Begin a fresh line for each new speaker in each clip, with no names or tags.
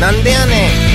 なんでやねん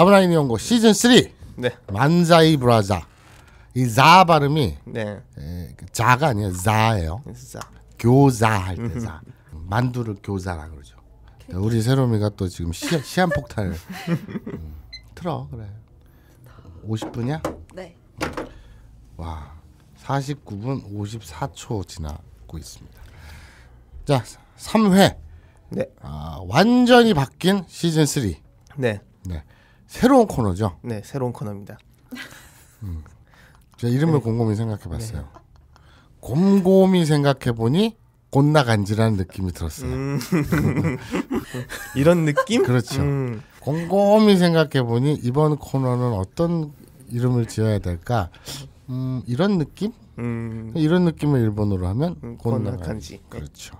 아브라함이 온거 시즌 3 네. 만자이 브라자 이 자 발음이 네. 에, 그 자가 아니에요 자예요 자. 교자 할 때 자. 만두를 교자라 그러죠. 우리 새롬이가 또 지금 시, 시한폭탄을 음, 틀어 그래. 50분이야? 네. 와 49분 54초 지나고 있습니다. 자 3회 네. 아, 완전히 바뀐 시즌 3. 네. 네. 새로운 코너죠.
네, 새로운 코너입니다.
음. 제 이름을 네. 곰곰이 생각해봤어요. 네. 곰곰이 생각해보니 곧 나간지라는 느낌이
들었어요. 음. 이런 느낌? 그렇죠. 음.
곰곰이 생각해보니 이번 코너는 어떤 이름을 지어야 될까? 음, 이런 느낌? 음. 이런 느낌을 일본어로 하면 곧 음, 나간지. 그렇죠.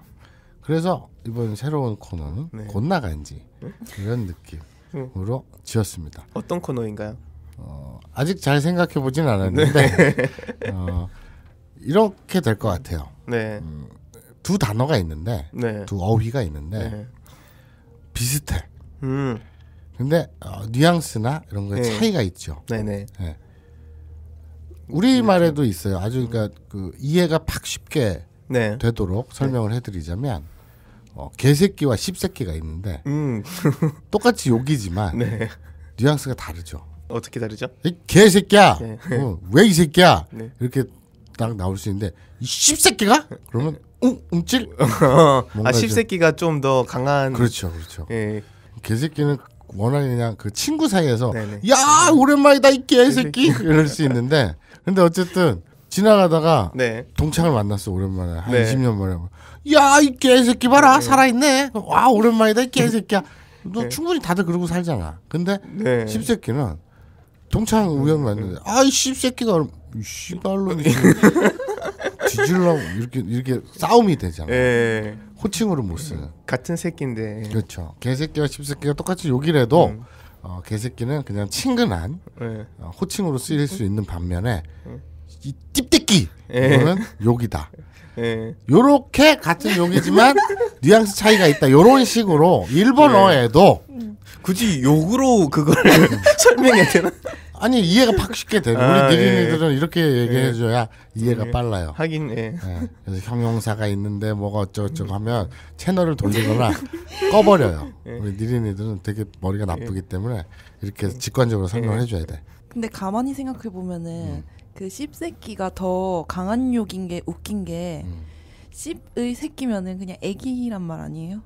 그래서 이번 새로운 코너는 네. 곧 나간지 네? 이런 느낌. 으로 지었습니다.
어떤 코너인가요?
어, 아직 잘 생각해 보진 않았는데 네. 어, 이렇게 될 것 같아요. 네. 음, 두 단어가 있는데 네. 두 어휘가 있는데 네. 비슷해. 음. 근데 어, 뉘앙스나 이런 거에 네. 차이가 있죠. 네네. 네. 네. 우리 말에도 있어요. 아주 그러니까 그 이해가 팍 쉽게 되도록 설명을 해드리자면 어, 개새끼와 십새끼가 있는데 음. 똑같이 욕이지만 네. 뉘앙스가 다르죠.
어떻게 다르죠? 이 개새끼야. 네. 어,
왜이 새끼야? 네. 이렇게 딱 나올 수 있는데 이 십새끼가 그러면 움찔. 예. 아 십새끼가 좀 더 강한. 그렇죠, 그렇죠. 예. 개새끼는 워낙 그냥 그 친구 사이에서 네네. 야 오랜만이다 이 개새끼 이럴 수 있는데 근데 어쨌든 지나가다가 네. 동창을 만났어 오랜만에 한 네. 20년 만에 야이 개새끼 봐라 네. 살아있네. 와 오랜만이다 이 네. 개새끼야. 너 네. 충분히 다들 그러고 살잖아. 근데 네. 십새끼는 동창 우연 네. 만는데 아이 십새끼가 씨발로 뒤질라고 이렇게 이렇게 싸움이 되잖아. 예. 호칭으로 못 쓰는. 같은 새끼인데. 그렇죠. 개새끼와 십새끼가 똑같이 욕이를 해도 음. 어, 개새끼는 그냥 친근한 예. 어, 호칭으로 쓰일 수 있는 반면에 이 띠띠끼 이거는 욕이다. 예. 요렇게 같은 용이지만 뉘앙스 차이가 있다. 요런 식으로 일본어에도 예. 음. 굳이 욕으로 그걸 음. 설명해야 되나? 아니 이해가 팍 쉽게 돼. 아, 우리 느린이들은 예. 이렇게 얘기해줘야 예. 이해가 음. 빨라요. 하긴 예. 예. 그래서 형용사가 있는데 뭐가 어쩌고저쩌고 하면 채널을 돌리거나 꺼버려요. 우리 느린이들은 되게 머리가 나쁘기 때문에 이렇게 직관적으로 설명을 해줘야 돼.
근데 가만히 생각해 보면은. 음. 그 씹새끼가 더 강한 욕인 게 웃긴 게 음. 씹의 새끼면은 그냥 애기란 말 아니에요?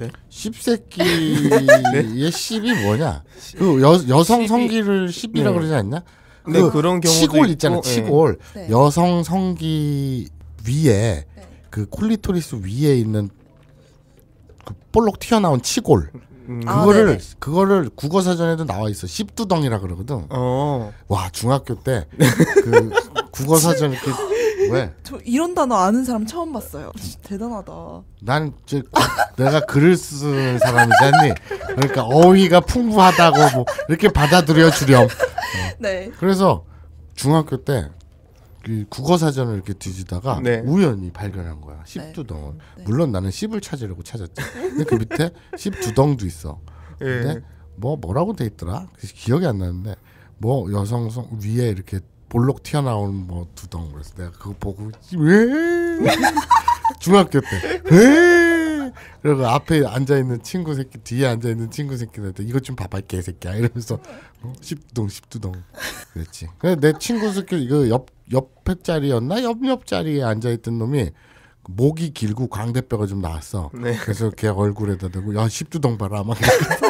네? 씹새끼의 네? 씹이 뭐냐? 그 여, 여성 성기를 씹이라 네. 그러지 않냐? 근그 그런 경우도 치골 있잖아. 요 네. 치골
네.
여성 성기 위에 네. 그 콜리토리스 위에 있는 그 볼록 튀어나온 치골.
음. 아, 그거를 아,
그거를 국어 사전에도 나와 있어. 십두덩이라 그러거든. 어. 와 중학교 때 그 국어 사전 이렇게
왜? 저 이런 단어 아는 사람 처음 봤어요. 대단하다.
난 저, 그 내가 글을 쓰는 사람이잖니. 그러니까 어휘가 풍부하다고 뭐 이렇게 받아들여 주렴. 어. 네. 그래서 중학교 때그 국어 사전을 이렇게 뒤지다가 네. 우연히 발견한 거야. 네. 십두덩을. 네. 물론 나는 십을 찾으려고 찾았지. 근데 그 밑에 십두덩도 있어. 예. 근데 뭐 뭐라고 돼 있더라? 기억이 안 나는데 뭐 여성성 위에 이렇게 볼록 튀어나온 뭐 두덩 그래서 내가 그거 보고 왜 중학교 때 왜? 그리고 앞에 앉아 있는 친구 새끼 뒤에 앉아 있는 친구 새끼한테 이것 좀 봐봐 개새끼야 이러면서 어? 십두덩 십두덩 그랬지. 근데 내 친구 새끼 이거 옆 옆에 자리였나 옆 옆 자리에 앉아 있던 놈이 목이 길고 광대뼈가 좀 나왔어. 네. 그래서 걔 얼굴에다 대고 야 십두동 봐라 막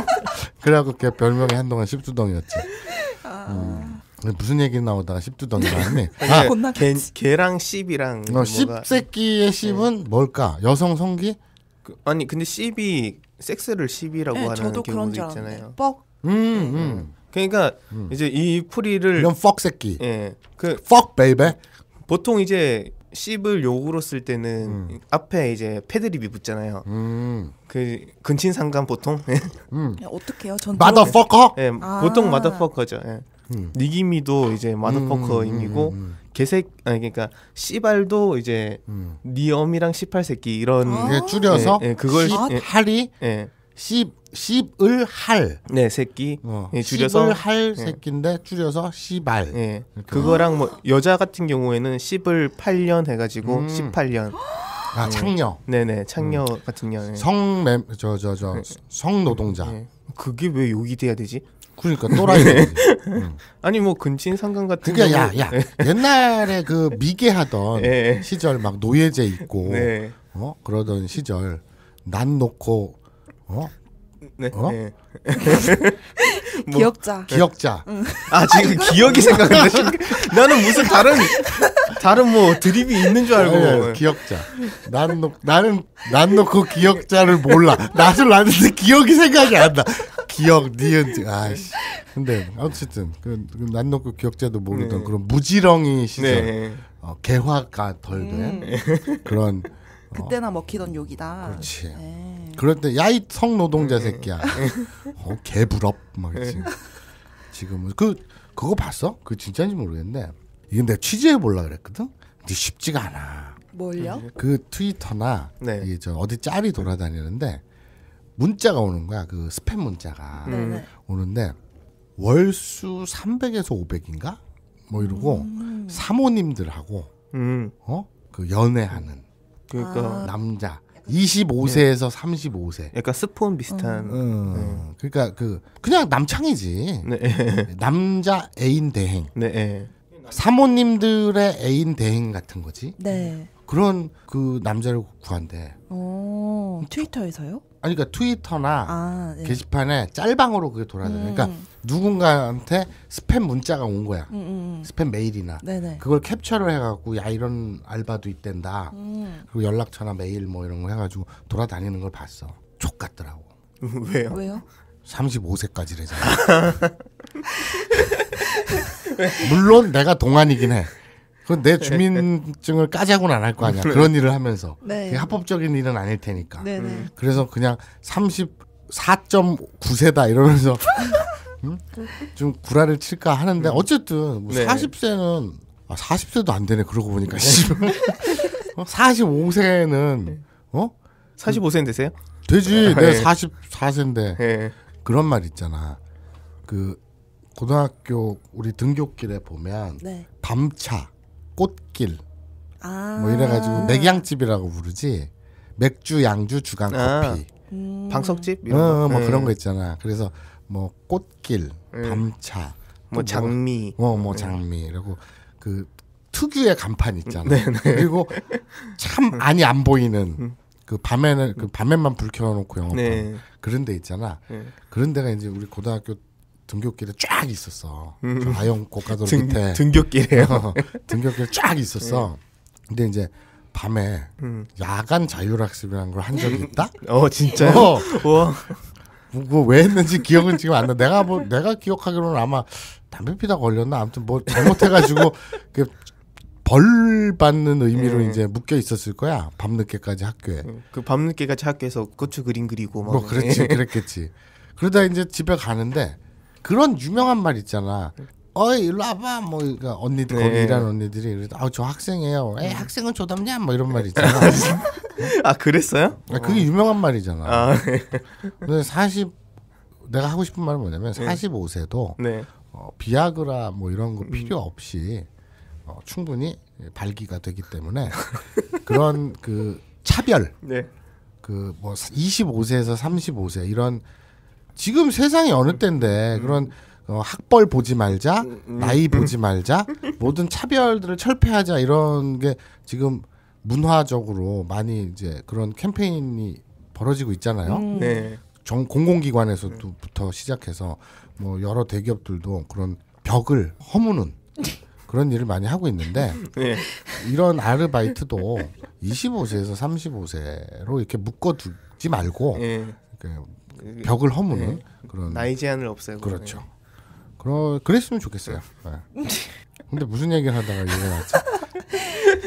그래갖고 걔 별명이 한동안 십두동이었지. 아... 음. 무슨 얘기 나오다가 십두덩이 나왔네. 아, 개,
개랑 씹이랑.
어, 씹새끼의 네. 씹은 네. 뭘까? 여성 성기?
그, 아니 근데 씹이 섹스를 씹이라고 네, 하는 경우도 있잖아요.
뻑. 음, 음. 네.
그러니까 음. 이제 이프리를 이런 퍽 새끼. 예. 그 퍽 베이베. 보통 이제 씹을 욕으로 쓸 때는 음. 앞에 이제 패드립이 붙잖아요. 음. 그 근친 상간 보통. 음. 어떻게요? 전 마더퍼커. 예, 아. 보통 마더퍼커죠. 예. 음. 니기미도 이제 마더퍼커임이고 음, 음, 개색 아니 그러니까 씨발도 이제 니엄이랑 1 8 새끼 이런 아. 예, 줄여서 예, 예, 그걸 아, 예, 파리 예. 씹 씹을 할. 네, 새끼. 어. 예, 줄여서 씹을 할 예. 새끼인데 줄여서 씨발. 예. 그거랑 뭐 여자 같은 경우에는 씹을 8년 해가지고 음. 18년.
아 예. 창녀.
네네 창녀 음. 같은 경우. 성매 저저저 예. 성노동자. 예. 그게 왜 욕이 돼야 되지?
그러니까
또라이. 응. 네. 음.
아니 뭐 근친 상간 같은. 그게 그러니까 경우- 야야 옛날에 그 미개하던 예. 시절 막 노예제 있고 네. 어 그러던 시절 난 놓고 어? 네. 어? 네. 뭐, 기억자. 네. 기억자. 응. 아 지금 기억이 생각나. 나는 무슨 다른 다른 뭐 드립이 있는 줄 알고 네, 기억자. 나는 나는 난 놓고 기억자를 몰라. 나도 나는데 기억이 생각이 안 나. 기억 니은 아씨. 근데 어쨌든 그난 놓고 기억자도 모르던 네. 그런 무지렁이 시절 네. 어, 개화가 덜된 음. 그런.
그때나 어, 먹히던 욕이다. 그렇지.
네. 그럴 때 야이 성노동자 음. 새끼야. 어, 개불업 막 지금. 지금은 그 그거 봤어? 그 진짜인지 모르겠는데 이게 내가 취재해 볼라 그랬거든. 근데 쉽지가 않아. 뭘요? 음. 그 트위터나 네. 이저 어디 짤이 돌아다니는데 문자가 오는 거야. 그 스팸 문자가 네네. 음. 네. 오는데 월수 300에서 500인가 뭐 이러고 음. 사모님들하고 음. 어그 연애하는 그러니까 아. 남자 25세에서 35세. 약간 스폰 비슷한. 음, 네. 음. 그러니까 그 그냥 남창이지. 네. 남자 애인 대행. 네. 네. 사모님들의 애인 대행 같은 거지. 네. 그런 그 남자를 구한대.
오. 어, 트위터에서요?
아니 그러니까 트위터나 아, 네. 게시판에 짤방으로 그게 돌아다녀. 음. 그러니까 누군가한테 스팸 문자가 온 거야. 음, 음. 음. 스팸 메일이나 네네. 그걸 캡처를 해갖고 야 이런 알바도 있댄다. 음. 그리고 연락처나 메일 뭐 이런 거 해가지고 돌아다니는 걸 봤어. 족 같더라고. 왜요? 왜요? 35세까지래잖아. 물론 내가 동안이긴 해. 그건 내 주민증을 까자고는 안 할 거 아니야. 네. 그런 일을 하면서. 네. 합법적인 일은 아닐 테니까. 네네. 네. 음. 그래서 그냥 34.9세다 이러면서 음? 좀 구라를 칠까 하는데 음. 어쨌든 뭐 네. 40세는 아, 40세도 안 되네. 그러고 보니까. 어? 45세는 어? 45세는 되세요? 되지. 내 44세인데. 네. 그런 말 있잖아. 그 고등학교 우리 등교길에 보면 네. 밤차 꽃길
아~ 뭐 이래가지고
맥양집이라고 부르지 맥주 양주 주간 아. 커피 음~ 방석집 어, 이런 어, 뭐 네. 그런 거 있잖아 그래서 뭐 꽃길 네. 밤차 뭐 장미 어뭐 뭐, 뭐 네. 장미 그리고 그 특유의 간판 있잖아 네, 네. 그리고 참 안이 안 보이는 음. 그 밤에는 그 밤에만 불 켜놓고 영업하는 네. 그런 데 있잖아 그런 데가 이제 우리 고등학교 등굣길에 쫙 있었어. 음. 그 아영 고가도로 등, 밑에 등굣길에요. 어, 어. 등굣길에 쫙 있었어. 네. 근데 이제 밤에 음. 야간 자율학습이라는 걸 한 적이 있다? 어 진짜요? 어. 뭐왜 뭐, 했는지 기억은 지금 안 나. 내가 뭐 내가 기억하기로는 아마 담배 피다 걸렸나 아무튼 뭐 잘못해가지고 그 벌 받는 의미로 음. 이제 묶여 있었을 거야 밤 늦게까지 학교에. 음, 그밤 늦게까지 학교에서 고추 그림 그리고 막. 뭐 그렇지 그랬겠지. 그러다 이제 집에 가는데 그런 유명한 말 있잖아. 어이 일로 와봐 뭐 그러니까 언니들 네. 거기 일하는 언니들이 그래 아저 학생이에요 에 음. 학생은 조담냐 뭐 이런 말 있잖아 아 그랬어요? 아, 그게 어. 유명한 말이잖아 아, 네. 근데 40 내가 하고 싶은 말은 뭐냐면 45세도 네. 어, 비아그라 뭐 이런 거 음. 필요 없이 어, 충분히 발기가 되기 때문에 그런 그 차별 네. 그 뭐 25세에서 35세 이런 지금 세상이 어느 때인데 음. 그런 어, 학벌 보지 말자, 음, 음. 나이 보지 말자, 모든 차별들을 철폐하자 이런 게 지금 문화적으로 많이 이제 그런 캠페인이 벌어지고 있잖아요. 음. 네. 정 공공기관에서부터 도 시작해서 뭐 여러 대기업들도 그런 벽을 허무는 그런 일을 많이 하고 있는데 네. 이런 아르바이트도 25세에서 35세로 이렇게 묶어두지 말고 네.
그 그 벽을 허무는 네. 그런 나이 제한을 없애고 그렇죠.
그러 그랬으면 좋겠어요. 네. 근데 무슨 얘기를 하다가 이거 나왔지?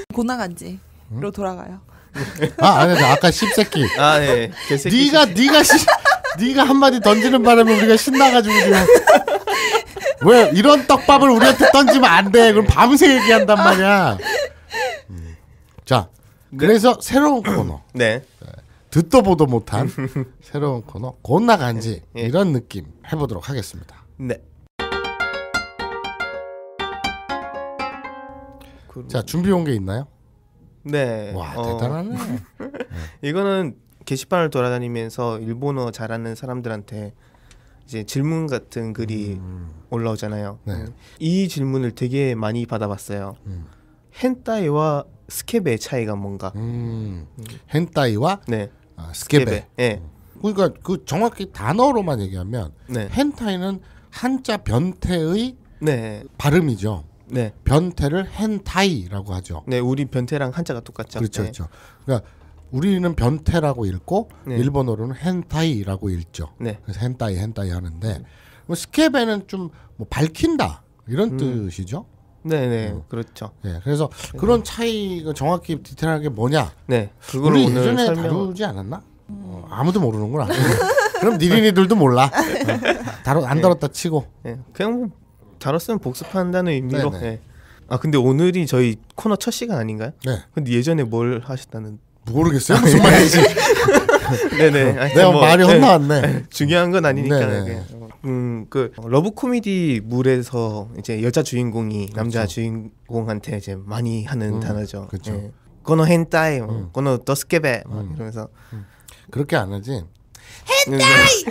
고나간지로 응? 돌아가요.
아 아니 아까 십새끼. 아 예. 네. 네가 네가 시, 네가 한 마디 던지는 바람에 우리가 신나가지고 지금. 왜 이런 떡밥을 우리한테 던지면 안 돼? 그럼 밤새 얘기한단 말이야. 음. 자, 네. 그래서 새로운 코너. 네. 네. 듣도 보도 못한 새로운 코너 곧 나간지 예, 예. 이런 느낌 해보도록 하겠습니다. 네. 자 준비 온 게 있나요?
네. 와 어... 대단하네. 네. 이거는 게시판을 돌아다니면서 일본어 잘하는 사람들한테 이제 질문 같은 글이 음. 올라오잖아요. 네. 음. 이 질문을 되게 많이 받아봤어요. 음.
헨타이와 스케베의 차이가 뭔가? 음. 음. 헨타이와 네. 아, 스케베. 예. 음. 그러니까 그 정확히 단어로만 얘기하면 네. 헨타이는 한자 변태의 네. 발음이죠. 네. 변태를 헨타이라고 하죠. 네, 우리 변태랑 한자가 똑같죠. 그렇죠, 네. 그렇죠. 그러니까 우리는 변태라고 읽고 네. 일본어로는 헨타이라고 읽죠. 네. 그래서 헨타이 헨타이 하는데 뭐 스케베는 좀뭐 밝힌다 이런 음. 뜻이죠. 네네 음. 그렇죠. 네, 그래서 그런 차이가 정확히 디테일하게 뭐냐? 네, 그걸 우리 오늘 예전에 설명... 다루지 않았나? 어, 아무도 모르는구나.
그럼 니린이들도
몰라. 어, 다루 안 네. 다뤘다
치고. 네, 그냥 뭐 다뤘으면 복습한다는 의미로. 네, 네. 네. 아 근데 오늘이 저희 코너 첫 시간 아닌가요? 네. 근데 예전에 뭘 하셨다는 모르겠어요. 무슨 말인지. 네네. 네. 어, 내가 뭐, 말이 혼나왔네. 네. 네, 중요한 건 아니니까. 음그 러브 코미디 물에서 이제 여자 주인공이 그렇죠. 주인공한테 이제 많이 하는 음, 단어죠. 그렇죠. 고노 헨타이, 뭐, 음. 고노 더스케베 뭐 음. 이러면서 음.
그렇게 안 하지.
헨타이.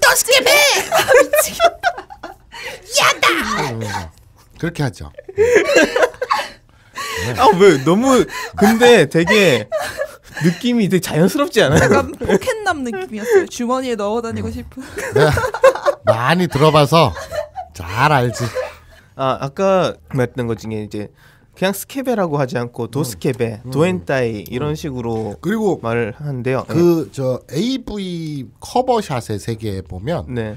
더스케베. 아,
야다. 음, 음, 그렇게 하죠.
아, 왜, 너무, 근데 되게 느낌이 되게 자연스럽지 않아요? 약간 포켓남
느낌이었어요. 주머니에 넣어 다니고 음. 싶은.
네. 많이 들어봐서 잘 알지. 아, 아까 말했던 것 중에 이제 그냥 스케베라고 하지 않고 음. 도스케베, 음. 도엔타이 이런 음. 식으로
그리고 말을 하는데요. 그저 네. AV 커버샷의 세계에 보면 네.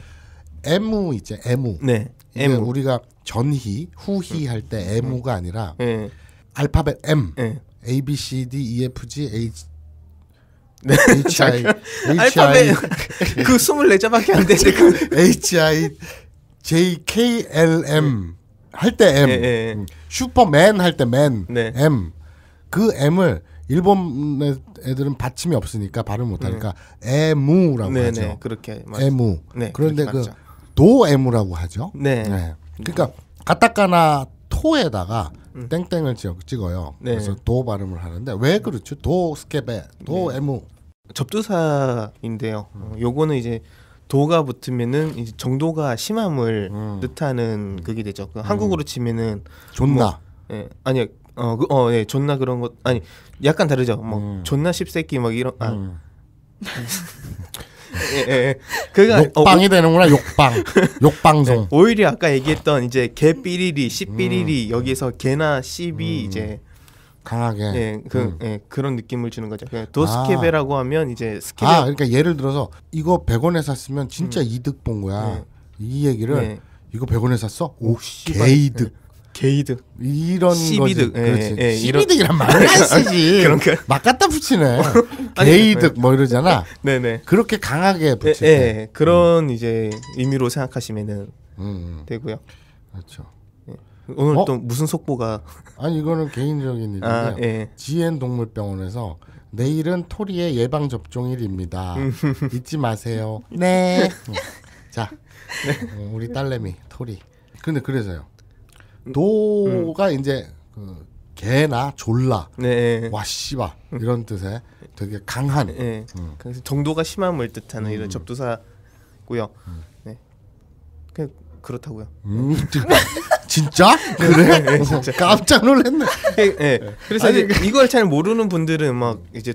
에무 있죠. 네. 에 우리가 전희, 후희 할때에가 아니라 네. 알파벳 M 네. A B C D E F G H 네. H I H I 그 24자밖에 안되는그 H I J K L M 할 때 M 네, 네. 슈퍼맨 할 때맨 네. M 그 M을 일본 애들은 받침이 없으니까 발음 못하니까 네. 에무라고 네, 하죠. 네, 그렇게 에무. 네, 그런데 그 도에무라고 하죠. 네. 네. 그러니까 가타카나 토에다가 음. 땡땡을 지역 찍어요. 네. 그래서 도 발음을 하는데 왜 그렇죠? 도 스케베, 도 네. 에무. 접두사인데요. 음. 어, 요거는 이제 도가 붙으면은
이제 정도가 심함을 음. 뜻하는 음. 그게 되죠. 그 음. 한국으로 치면은 존나. 뭐, 예, 아니요. 어, 그, 어, 예, 존나 그런 것 아니 약간 다르죠. 뭐 음. 존나 십새끼 막 이런. 아. 예. 예, 예. 그가 욕방이 어, 되는구나 욕방
욕방송 네,
오히려 아까 얘기했던 이제 개 삐리리 씨 음. 삐리리 음. 여기서 개나 씨비 음. 이제
강하게 예, 그, 음.
예, 그런 느낌을 주는 거죠 그러니까 도스케베라고 아. 하면 이제 스케베 아
그러니까 예를 들어서 이거 100원에 샀으면 진짜 음. 이득 본 거야 예. 이 얘기를 예. 이거 100원에 샀어? 오 개이득 게이드 이런 시비득 거지. 예, 그렇지. 예, 시비득이란 말을 네, 안 쓰지. 그런가? 막 갖다 붙이네.
아 게이득 네. 뭐 이러잖아. 네네. 네. 그렇게 강하게 붙이 예, 예, 그런 음. 이제
의미로 생각하시면은 음.
음. 되고요. 그렇죠.
예. 오늘 어? 또 무슨 속보가? 아니 이거는 개인적인 일인데 아, 예. GN 동물병원에서 내일은 토리의 예방 접종일입니다. 잊지 마세요. 네. 음. 자, 네. 음, 우리 딸내미 토리. 근데 그래서요. 도가 음. 이제 그 개나 졸라 네. 와 씨바 이런 뜻의 되게 강한 네. 음. 그 정도가 심함을 뜻하는 이런 음. 접두사고요. 음.
네. 그냥 그렇다고요.
음, 네. 그,
진짜? 네, 네, 그래? 네, 진짜. 어, 깜짝 놀랐네. 예, 예. 네, 그래서 아니, 이걸 잘 모르는 분들은 막 이제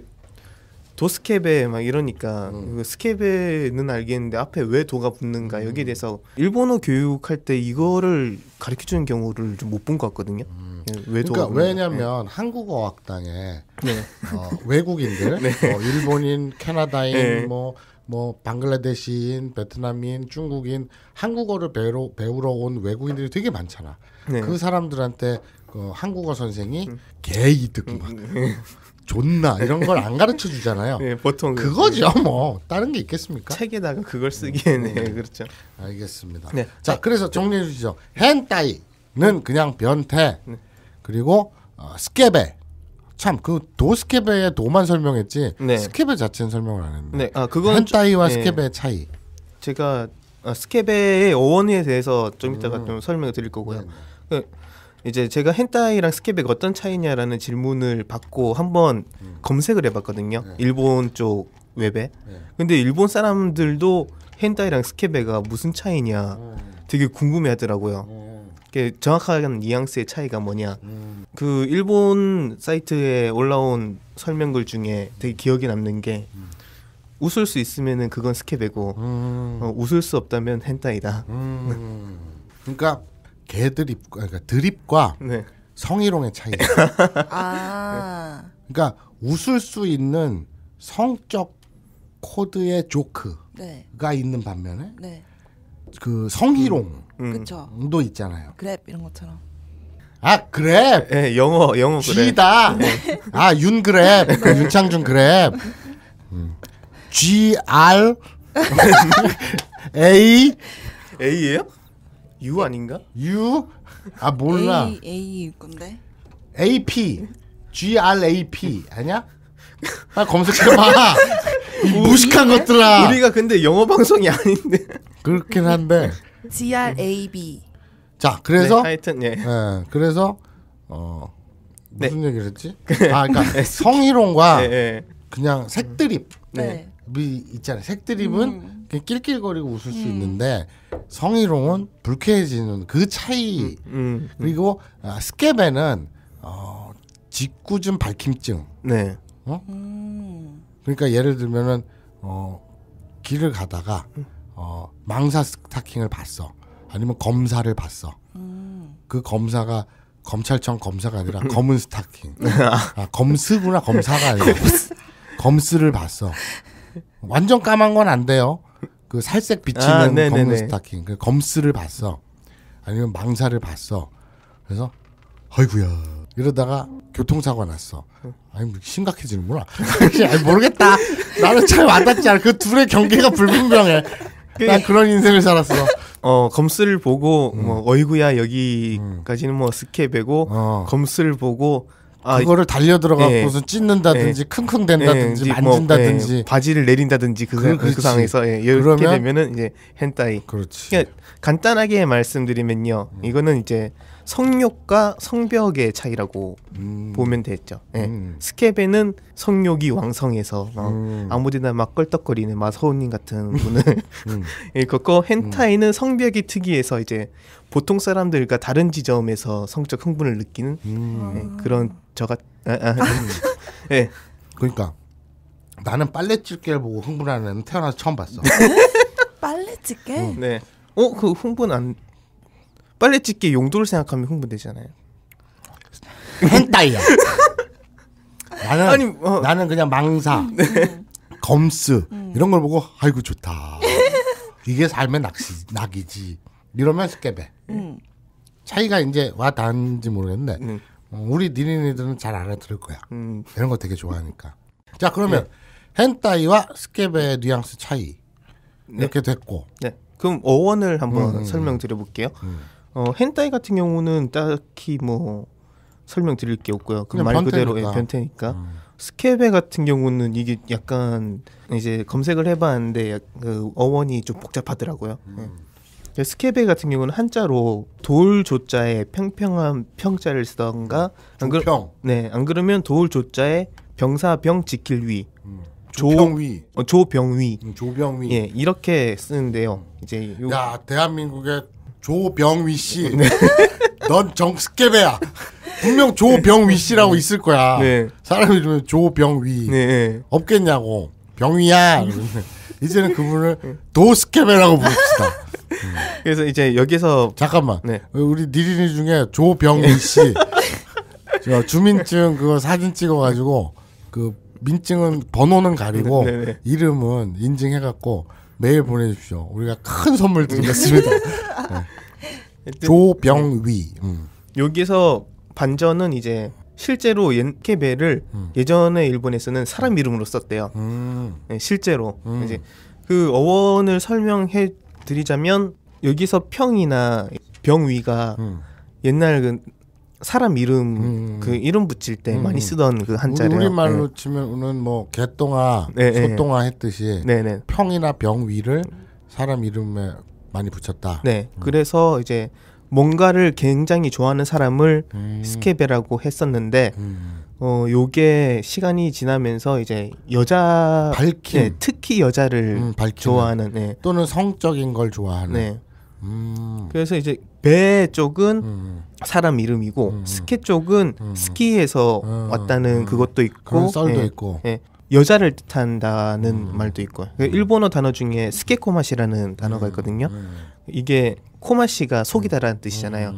도스케베 막 이러니까 음. 그 스케베는 알겠는데 앞에 왜 도가 붙는가 음. 여기에 대해서 일본어 교육할 때 이거를 가르쳐 주는 경우를 좀 못 본 것 같거든요.
음. 예, 왜 그러니까 왜냐하면 네. 예. 한국어 학당에 네. 어, 외국인들, 네. 어, 일본인, 캐나다인, 뭐뭐 네. 뭐 방글라데시인, 베트남인, 중국인 한국어를 배우러, 배우러 온 외국인들이 되게 많잖아. 네. 그 사람들한테 그 한국어 선생이 음. 개이득 막 음, 존나 이런 걸 안 가르쳐 주잖아요. 네, 보통 그거죠 뭐 다른 게 있겠습니까? 책에다가 그걸 쓰기에는 네, 그렇죠. 알겠습니다. 네. 자 그래서 정리해 주시죠. 헨타이는 그냥 변태 네. 그리고 어, 스케베 참 그 도스케베의 도만 설명했지 네. 스케베 자체는 설명을 안 했네. 네, 아 그건 헨타이와 네. 스케베의 차이.
제가 아, 스케베의 어원에 대해서 좀 이따가 음. 좀 설명을 드릴 거고요. 네, 그, 이제 제가 헨타이랑 스케백 어떤 차이냐라는 질문을 받고 한번 음. 검색을 해봤거든요. 네. 일본 쪽 웹에. 네. 근데 일본 사람들도 헨타이랑 스케베가 무슨 차이냐 음. 되게 궁금해하더라고요. 음. 정확한 뉘앙스의 차이가 뭐냐. 음. 그 일본 사이트에 올라온 설명글 중에 되게 기억에 남는 게 음. 웃을 수있으면 그건 스케베고 음. 어, 웃을 수 없다면
헨타이다.
음.
그러니까 개드립 그러니까 드립과 네. 성희롱의 차이. 아. 그러니까 웃을 수 있는 성적 코드의 조크가 네. 있는 반면에 네. 그 성희롱도 음. 음. 있잖아요.
그랩 이런 것처럼.
아 그랩. 예, 영어 영어 그랩. G다. 네. 아 윤그랩, 그 네. 윤창준 그랩. 음. G R A A예요? U 예. 아닌가? U? 아 몰라. A
A일 건데.
A P G R A P 아니야? 아
검색해봐.
무식한 것들아. 우리가
근데 영어 방송이 아닌데.
그렇긴 한데. G R A B.
자 그래서 네, 하여튼 예. 예 그래서 어 네. 무슨 네. 얘기를 했지? 아 그러니까 네, 성희롱과 네, 그냥 색드립. 네. 있잖아요. 색드립은 음. 그냥 낄낄거리고 웃을 음. 수 있는데 성희롱은 불쾌해지는 그 차이 음, 음, 음. 그리고 아, 스케베는 어, 직구준 밝힘증. 네. 어? 음. 그러니까 예를 들면은 어, 길을 가다가 어, 망사 스타킹을 봤어. 아니면 검사를 봤어. 음. 그 검사가 검찰청 검사가 아니라 검은 스타킹. 아. 아, 검스구나 검사가 아니라 검스를 봤어. 완전 까만 건 안 돼요. 그 살색 아, 비치는 아, 검은 스타킹, 그 검스를 봤어. 아니면 망사를 봤어. 그래서 아이구야 이러다가 교통사고 났어. 아니 뭐 심각해지는구나. 아니 모르겠다. 나는 잘 와닿지 않아. 그 둘의 경계가 불분명해. 그 난 그런 인생을 살았어.
어 검스를 보고 뭐 음. 뭐 어이구야 음. 여기까지는 뭐 스케베고 어. 검스를 보고 아, 그거를 달려 들어가고서 예. 찢는다든지 예. 킁킁댄다든지 예. 뭐, 만진다든지 뭐, 바지를 내린다든지 그, 그, 그, 상황에서 예, 이렇게 되면은 이제 헨타이 그렇지 그러니까 간단하게 말씀드리면요 음. 이거는 이제 성욕과 성벽의 차이라고 음. 보면 되죠. 겠 예. 네. 음. 스케베는 성욕이 왕성해서 음. 아무데나 막 껄떡거리는 마서우님 같은 분을 음. 예, 그거 헨타이는 성벽이 특이해서 이제 보통 사람들과 다른 지점에서 성적 흥분을 느끼는 네, 그런
저가 아, 아, 네. 그러니까 나는 빨래 집게를 보고 흥분하는 태어나서 처음 봤어.
빨래 집게?
네. 어, 그 흥분 안 빨래 찍기 용도를 생각하면 흥분되잖아요.
헨타이야. 나는 아니, 어. 나는 그냥 망사, 네. 검스 음. 이런 걸 보고 아이고 좋다. 이게 삶의 낚시 낙이지. 이러면 스케베. 음. 차이가 이제 와 닿는지 모르겠는데 음. 어, 우리 니네들은 잘 알아들을 거야. 음. 이런 거 되게 좋아하니까. 자 그러면 네. 헨타이와 스케베 뉘앙스 차이 네. 이렇게 됐고. 네. 그럼
어원을 한번 음, 설명드려 볼게요. 어, 헨타이 같은 경우는 딱히 뭐 설명드릴 게 없고요. 그 말 그대로 예, 변태니까. 음. 스케베 같은 경우는 이게 약간 이제 검색을 해봤는데 그 어원이 좀 복잡하더라고요. 음. 네. 스케베 같은 경우는 한자로 돌조자에 평평한 평자를 쓰던가 안 그러, 네, 안 그러면 돌조자에 병사병 지킬 위
음.
조병위 어, 조병위 음, 조병위 예 이렇게 쓰는데요 음. 이제 요... 야 대한민국의 조병위 씨. 네. 넌 정스케베야. 분명 조병위 씨라고 있을 거야. 네. 사람 이름은 조병위. 네. 없겠냐고. 병위야. 이제는 그분을 도스케베라고 부릅시다. 음. 그래서 이제 여기서 잠깐만. 네. 우리 니린이 중에 조병위 씨. 네. 주민증 그거 사진 찍어가지고 그 민증은 번호는 가리고 네네. 네, 네. 이름은 인증해갖고 메일 보내주십시오. 우리가 큰 선물
드리겠습니다.
네. 조병위. 음. 여기서
반전은 이제 실제로 옌케베를 음. 예전에 일본에 서는 사람 이름으로 썼대요. 음. 네, 실제로 음. 이제 그 어원을 설명해 드리자면 여기서 평이나 병위가 음. 옛날 그 사람
이름 음. 그 이름 붙일 때 음. 많이 쓰던 그 한자를 우리 말로 네. 치면은 뭐 개똥아, 네, 네, 네. 소똥아 했듯이 네, 네, 평이나 병위를 사람 이름에 많이 붙였다. 네. 음.
그래서 이제 뭔가를 굉장히 좋아하는 사람을 음. 스케베라고 했었는데 음. 어 요게 시간이 지나면서 이제
여자 밝힌 네, 특히 여자를 음, 좋아하는 네. 또는 성적인 걸 좋아하는
네.
음.
그래서 이제 배 쪽은 음, 사람 이름이고 스케 쪽은 스키에서 왔다는 그것도 있고 썰도 네. 있고 예, 여자를 뜻한다는 음. 말도 있고 그러니까 음. 일본어 단어 중에 스케코마시라는 단어가 음. 있거든요. 음. 이게 코마시가 속이다라는 뜻이잖아요.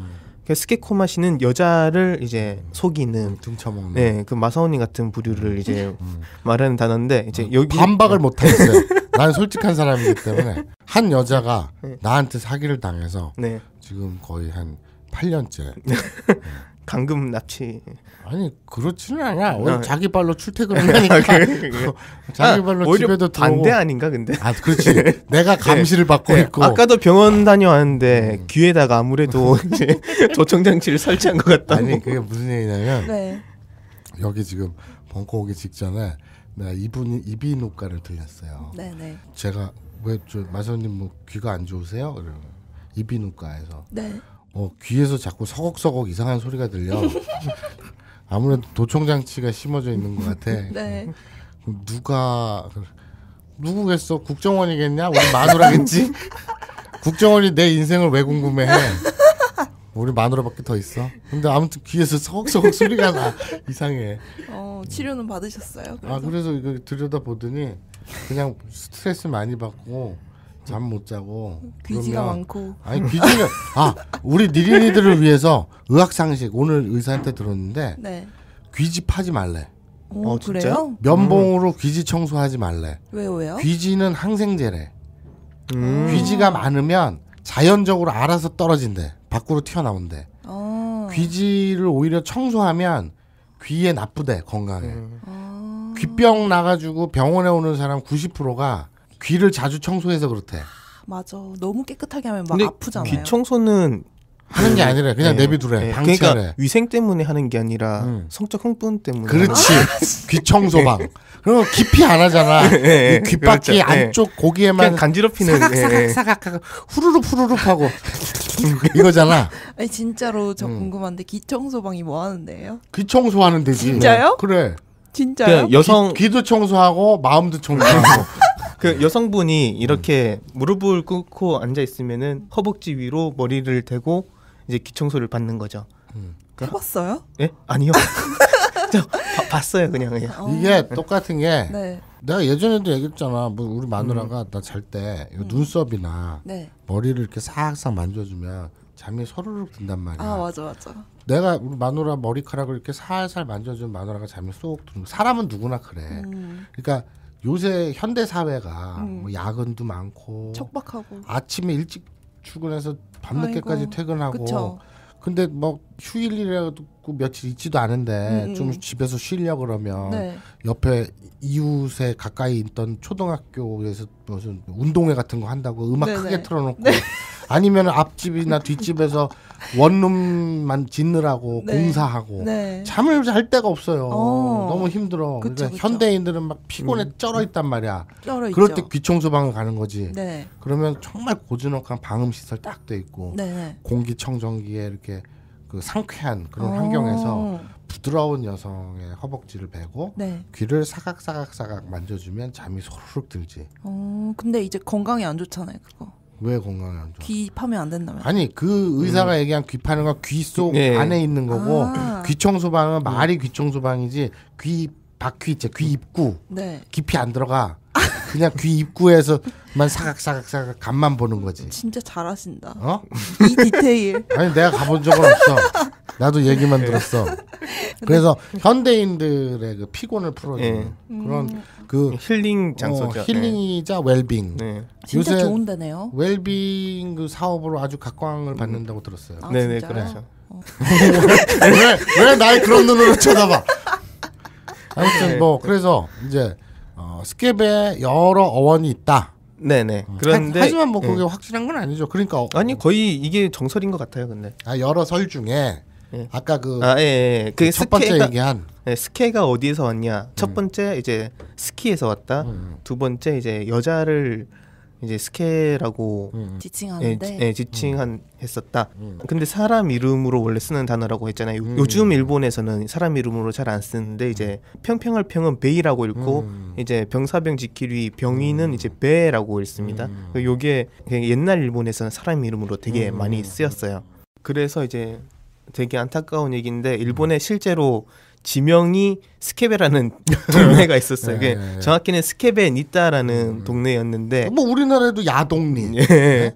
그 스케코마시는 여자를 이제 속이는 등쳐먹는 네, 그 마사오니 같은 부류를 이제 음. 말하는 단어인데
이제 음. 여기 반박을 못 하겠어요. 난 솔직한 사람이기 때문에 한 여자가 네. 나한테 사기를 당해서 네. 지금 거의 한 8년째 네. 네. 강금 납치. 아니 그렇지는 않아. 아. 아, 어. 자기 아, 발로 출퇴근하니까. 자기 발로 아, 집에도 반대 아닌가 근데. 아 그렇지. 내가 네. 감시를 받고 네. 있고. 아까도
병원 다녀왔는데 음. 귀에다가 아무래도 이제 조청 장치를 설치한 것 같다. 아니 그게
무슨 얘기냐면 네. 여기 지금 벙커 오기 직전에 내가 이분 이비인후과를 들렸어요. 네네. 네. 제가 왜저 마선님 뭐 귀가 안 좋으세요? 이비인후과에서. 네. 어, 귀에서 자꾸 서걱서걱 이상한 소리가 들려. 아무래도 도청 장치가 심어져 있는 것 같아. 네. 누가 누구겠어? 국정원이겠냐? 우리 마누라겠지? 국정원이 내 인생을 왜 궁금해해? 우리 마누라밖에 더 있어. 근데 아무튼 귀에서 서걱서걱 소리가 나. 이상해.
어, 치료는 받으셨어요? 그래서? 아,
그래서 이거 들여다 보더니 그냥 스트레스 많이 받고 잠못 자고 귀지가 그러면, 많고 아니 귀지는 아 우리 니린이들을 위해서 의학 상식 오늘 의사한테 들었는데 네. 귀지 파지 말래. 오, 어, 진짜 면봉으로 음. 귀지 청소하지 말래. 왜요, 왜요? 귀지는 항생제래. 음. 귀지가 많으면 자연적으로 알아서 떨어진대. 밖으로 튀어나온대.
어.
귀지를 오히려 청소하면 귀에 나쁘대, 건강에. 음. 귀병 나가지고 병원에 오는 사람 90%가 귀를 자주 청소해서 그렇대.
맞아. 너무 깨끗하게 하면 막 아프잖아요. 귀
청소는 하는 게 아니라 그냥 네. 내비두래. 네. 방치하래. 그러니까 위생
때문에 하는 게 아니라 음. 성적 흥분 때문에. 그렇지. 귀 청소방. 예. 그러면 깊이 안 하잖아. 네. 귓바퀴 그렇죠. 안쪽 고기에만 간지럽히는 사각사각사각
후루룩 후루룩 하고 이거잖아.
아니 진짜로 저 음. 궁금한데 귀 청소방이 뭐 하는데요?
귀 청소하는 데지. 진짜요? 그래.
진짜요? 그러니까 여성
귀, 도 청소하고
마음도 청소하고 그 여성분이 이렇게 무릎을 꿇고 앉아 있으면은 허벅지 위로 머리를 대고 이제 기청소를 받는 거죠. 음.
해봤어요?
예? 아니요. 저 바, 봤어요 그냥 그냥.
어. 이게 똑같은
게 네.
내가 예전에도 얘기했잖아. 뭐 우리 마누라가 음. 나잘 때 음. 눈썹이나 네. 머리를 이렇게 싹싹 만져주면 잠이 서르륵 든단 말이야. 아 맞아 맞아. 내가 우리 마누라 머리카락을 이렇게 살살 만져주면 마누라가 잠이 쏙 드는. 사람은 누구나 그래.
음.
그러니까. 요새 현대 사회가 음. 뭐 야근도 많고
척박하고
아침에 일찍 출근해서 밤늦게까지 퇴근하고 그쵸. 근데 뭐 휴일이라고 며칠 있지도 않은데 음음. 음. 좀 집에서 쉬려 그러면 네. 옆에 이웃에 가까이 있던 초등학교에서 무슨 운동회 같은 거 한다고 음악 네네. 크게 틀어놓고 네. 아니면 앞집이나 뒷집에서 원룸만 짓느라고 네. 공사하고 네. 잠을 잘 데가 없어요. 어. 너무 힘들어. 그쵸, 그러니까 그쵸. 현대인들은 막 피곤에 음. 쩔어 있단 말이야. 쩔어 그럴 있죠. 때 귀청소 방을 가는 거지. 네. 그러면 정말 고즈넉한 방음 시설 딱 돼 있고 네. 공기 청정기에 이렇게 그 상쾌한 그런 오. 어. 환경에서 부드러운 여성의 허벅지를 베고 네. 귀를 사각사각사각 만져주면 잠이 소르륵 들지.
어, 근데 이제 건강에 안 좋잖아요, 그거.
왜건강이안
좋아? 귀 파면 안 된다며?
아니 그 의사가 음. 얘기한 귀 파는 건 귀속 네. 안에 있는 거고 아. 귀 청소방은 음. 말이 귀 청소방이지 귀 바퀴 있죠 귀 음. 입구 네. 깊이 안 들어가 그냥 귀 입구에서만 사각사각사각 간만 보는 거지. 진짜
잘하신다. 어?
이 디테일. 아니 내가 가본 적은 없어. 나도 얘기만 네. 들었어. 그래서 현대인들의 그 피곤을 풀어주는 네. 그런 음. 그 힐링 장소죠. 어, 힐링이자 네. 웰빙. 네. 진짜 좋은데네요. 웰빙 그 사업으로 아주 각광을 받는다고 음. 들었어요. 아, 네네 그렇죠. 어. 왜왜 날 그런 눈으로 쳐다봐? 아무튼 뭐 그래서 이제 어, 스캡에 여러 어원이 있다. 네네. 어. 그런데 하, 지만뭐 예. 그게 네. 확실한 건 아니죠.
그러니까 어, 아니 거의 이게 정설인 것 같아요. 근데 아 여러 설 중에 예. 아까 그 아, 예, 예. 그 그게 첫 번째 스케가, 얘기한 예, 스케가 어디에서 왔냐? 첫 음. 번째 이제 스키에서 왔다. 음, 음. 두 번째 이제 여자를 이제 스케라고 지칭하는데 예, 예, 지칭한 했었다. 근데 사람 이름으로 원래 쓰는 단어라고 했잖아요. 요, 즘 일본에서는 사람 이름으로 잘 안 쓰는데 이제 평평할 평은 베이라고 읽고 음. 이제 병사병 지키위 병이는 이제 베라고 읽습니다. 그러니까 요게 옛날 일본에서는 사람 이름으로 되게 많이 쓰였어요. 그래서 이제 되게 안타까운 얘기인데 일본에 음. 실제로 지명이 스케베라는 동네가 있었어요. 예, 예, 예. 정확히는 스케베 니타라는 음. 동네였는데 아, 뭐 우리나라에도 야동리, 예. 네?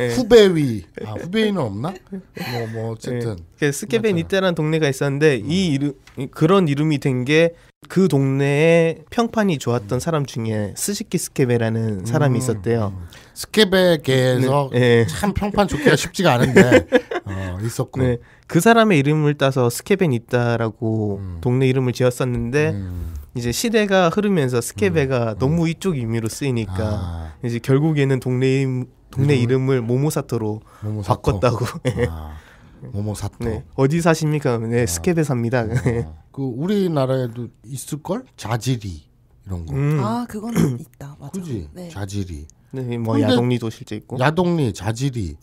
예. 후베위 아, 후베위는 없나? 뭐뭐 뭐, 뭐 예. 어쨌든 스케베 니타라는 동네가 있었는데 음. 이 이름 그런 이름이 된게 그 동네에 평판이 좋았던 사람 중에 스시키 스케베라는 사람이 음. 있었대요. 스케베계에서 네. 네, 참 평판 좋기가 쉽지가 않은데 어, 있었고 네, 그 사람의 이름을 따서 스케벤 있다라고 음. 동네 이름을 지었었는데 음. 이제 시대가 흐르면서 스케베가 음. 너무 이쪽 의미로 쓰이니까 아. 이제 결국에는 동네 동네 이름을 모모사토로 모모사토. 바꿨다고. 아. 네.
모모 네. 사토. 네.
어디 사십니까? 네, 아.
스케베 삽니다. 아. 네. 그 우리나라에도 있을 걸? 자질이 이런 거. 음. 아,
그거는 있다. 맞아. 그지? 네.
자질이. 네, 뭐 야동리도 실제 있고. 야동리, 자질이.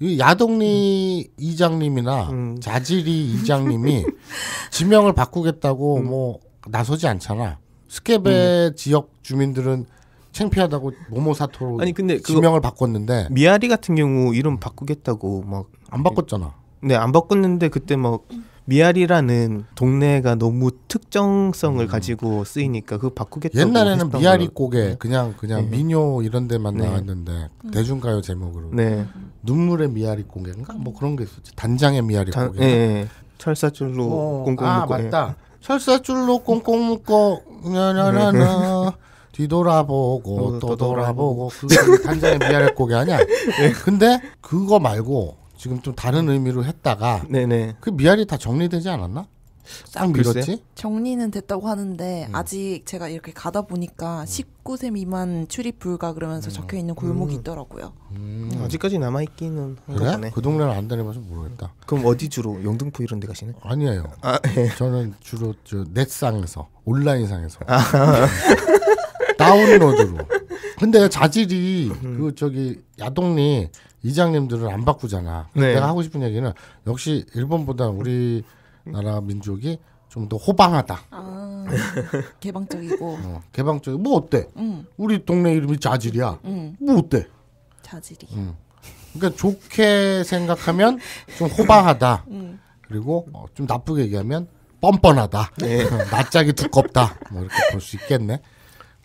이 야동리 음. 이장님이나 음. 자질이 이장님이 지명을 바꾸겠다고 음. 뭐 나서지 않잖아. 스케베 음. 지역 주민들은 창피하다고 모모사토로 아니, 근데 지명을 바꿨는데 미아리 같은
경우 이름 음. 바꾸겠다고 막 안 바꿨잖아. 네, 안 바꿨는데 그때 뭐 미아리라는 동네가 너무 특정성을 음. 가지고 쓰이니까 그 바꾸겠다고 옛날에는 미아리 곡에 네. 그냥 그냥 네.
민요 이런 데만 네. 나왔는데 음. 대중가요 제목으로 네. 눈물의 미아리 곡인가 뭐 그런 게 있었지 단장의 미아리 곡에 네. 예, 예. 철사줄로 어, 꽁꽁 아, 묶고 아 예. 맞다 철사줄로 꽁꽁 묶고 나나나나 네, 네. 뒤돌아보고 어, 또 돌아보고 그 단장의 미아리 곡이 아니야 네. 근데 그거 말고 지금 좀 다른 의미로 했다가 네네. 그미아리다 정리되지 않았나?
싹 밀었지? 정리는 됐다고 하는데 음. 아직 제가 이렇게 가다 보니까 19세 음. 미만 출입 불가 그러면서 음. 적혀 있는 골목이 음. 있더라고요.
음. 아직까지 남아 있기는
그래? 네. 그 동네를 안 다녀봐서 모르겠다. 그럼 어디 주로 영등포 이런 데 가시는? 아니에요. 아, 예. 저는 주로 저 넷상에서 온라인상에서 아. 다운로드로. 근데 자질이 그 저기 야동리 이장님들을 안 바꾸잖아. 네. 내가 하고 싶은 얘기는 역시 일본보다 우리나라 민족이 좀 더 호방하다.
아, 개방적이고. 어,
개방적. 뭐 어때? 음. 우리 동네 이름이 자질이야. 음. 뭐 어때? 자질이. 음. 그러니까 좋게 생각하면 좀 호방하다. 음. 그리고 어, 좀 나쁘게 얘기하면 뻔뻔하다. 네. 낯짝이 두껍다. 뭐 이렇게 볼 수 있겠네.